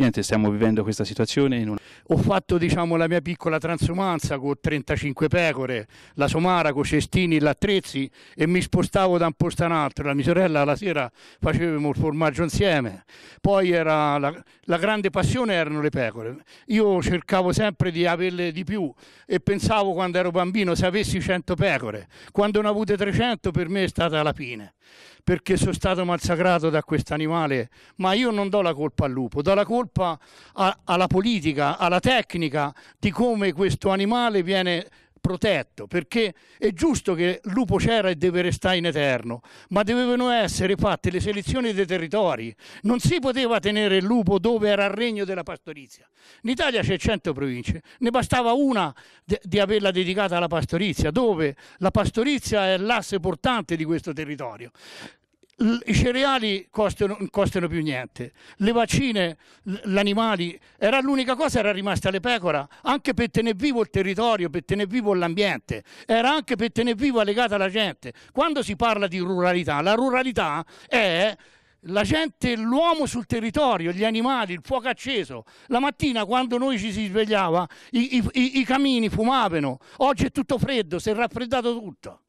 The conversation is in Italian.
niente, stiamo vivendo questa situazione. Una... Ho fatto diciamo, la mia piccola transumanza con 35 pecore, la somara con cestini e l'attrezzi e mi spostavo da un posto a un altro. La mia sorella la sera facevamo il formaggio insieme. Poi era la, la grande passione erano le pecore. Io cercavo sempre di averle di più e pensavo quando ero bambino se avessi 100 pecore. Quando ne ho avute 300 per me è stata la fine perché sono stato massacrato da questo animale, ma io non do la colpa al lupo, do la colpa colpa a, alla politica, alla tecnica di come questo animale viene protetto, perché è giusto che il lupo c'era e deve restare in eterno, ma dovevano essere fatte le selezioni dei territori, non si poteva tenere il lupo dove era il regno della pastorizia. In Italia c'è 100 province, ne bastava una di averla dedicata alla pastorizia, dove la pastorizia è l'asse portante di questo territorio i cereali costano, costano più niente, le vaccine, gli animali, era l'unica cosa era rimasta le pecora, anche per tenere vivo il territorio, per tenere vivo l'ambiente, era anche per tenere viva legata la gente. Quando si parla di ruralità, la ruralità è la gente, l'uomo sul territorio, gli animali, il fuoco acceso. La mattina quando noi ci si svegliava i, i, i camini fumavano, oggi è tutto freddo, si è raffreddato tutto.